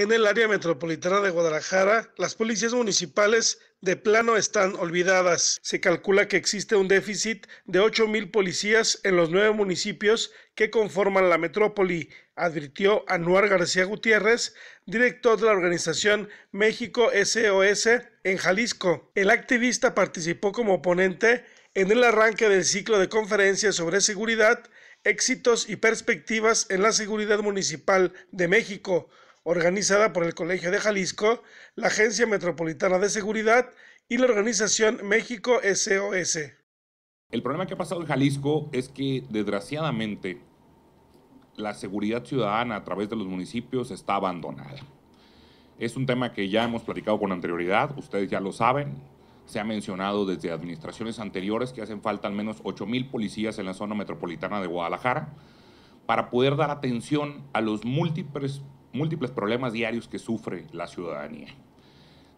En el área metropolitana de Guadalajara, las policías municipales de plano están olvidadas. Se calcula que existe un déficit de 8.000 policías en los nueve municipios que conforman la metrópoli, advirtió Anuar García Gutiérrez, director de la organización México SOS en Jalisco. El activista participó como ponente en el arranque del ciclo de conferencias sobre seguridad, éxitos y perspectivas en la seguridad municipal de México organizada por el Colegio de Jalisco, la Agencia Metropolitana de Seguridad y la organización México SOS. El problema que ha pasado en Jalisco es que, desgraciadamente, la seguridad ciudadana a través de los municipios está abandonada. Es un tema que ya hemos platicado con anterioridad, ustedes ya lo saben, se ha mencionado desde administraciones anteriores que hacen falta al menos 8 mil policías en la zona metropolitana de Guadalajara para poder dar atención a los múltiples múltiples problemas diarios que sufre la ciudadanía.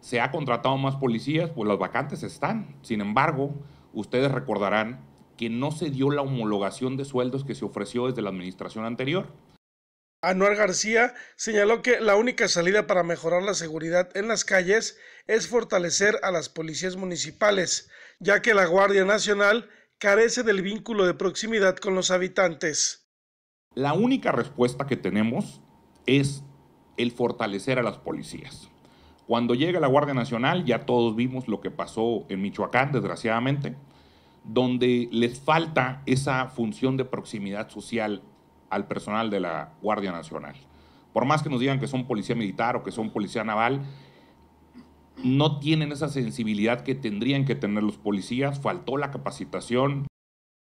Se ha contratado más policías, pues las vacantes están. Sin embargo, ustedes recordarán que no se dio la homologación de sueldos que se ofreció desde la administración anterior. Anuar García señaló que la única salida para mejorar la seguridad en las calles es fortalecer a las policías municipales, ya que la Guardia Nacional carece del vínculo de proximidad con los habitantes. La única respuesta que tenemos es el fortalecer a las policías. Cuando llega la Guardia Nacional, ya todos vimos lo que pasó en Michoacán, desgraciadamente, donde les falta esa función de proximidad social al personal de la Guardia Nacional. Por más que nos digan que son policía militar o que son policía naval, no tienen esa sensibilidad que tendrían que tener los policías, faltó la capacitación,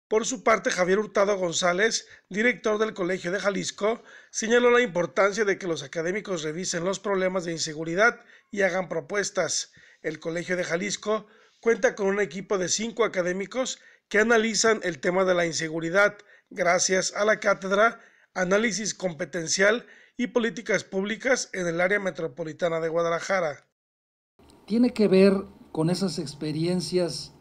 por su parte, Javier Hurtado González, director del Colegio de Jalisco, señaló la importancia de que los académicos revisen los problemas de inseguridad y hagan propuestas. El Colegio de Jalisco cuenta con un equipo de cinco académicos que analizan el tema de la inseguridad gracias a la cátedra Análisis Competencial y Políticas Públicas en el área metropolitana de Guadalajara. Tiene que ver con esas experiencias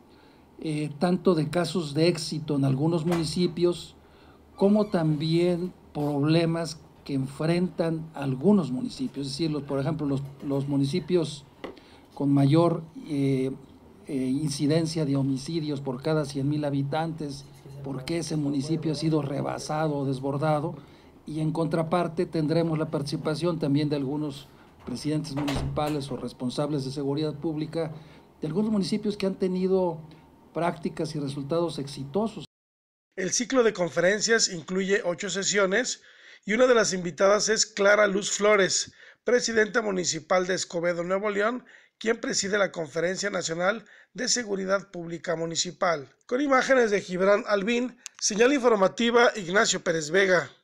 eh, tanto de casos de éxito en algunos municipios como también problemas que enfrentan algunos municipios, es decir, por ejemplo, los, municipios con mayor eh, eh, incidencia de homicidios por cada 100.000 habitantes, porque ese municipio ha sido rebasado o desbordado, y en contraparte tendremos la participación también de algunos presidentes municipales o responsables de seguridad pública de algunos municipios que han tenido prácticas y resultados exitosos. El ciclo de conferencias incluye ocho sesiones y una de las invitadas es Clara Luz Flores, presidenta municipal de Escobedo, Nuevo León, quien preside la Conferencia Nacional de Seguridad Pública Municipal. Con imágenes de Gibran Albín, señal informativa Ignacio Pérez Vega.